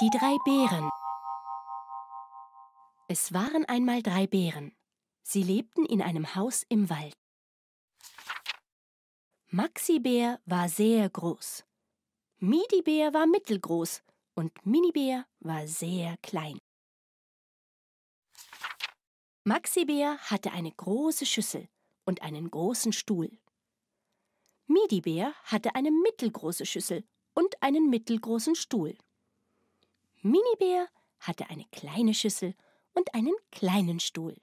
Die drei Bären Es waren einmal drei Bären. Sie lebten in einem Haus im Wald. Maxi Bär war sehr groß. Midi Bär war mittelgroß und Mini Bär war sehr klein. Maxi Bär hatte eine große Schüssel und einen großen Stuhl. Midi Bär hatte eine mittelgroße Schüssel und einen mittelgroßen Stuhl. Minibär hatte eine kleine Schüssel und einen kleinen Stuhl.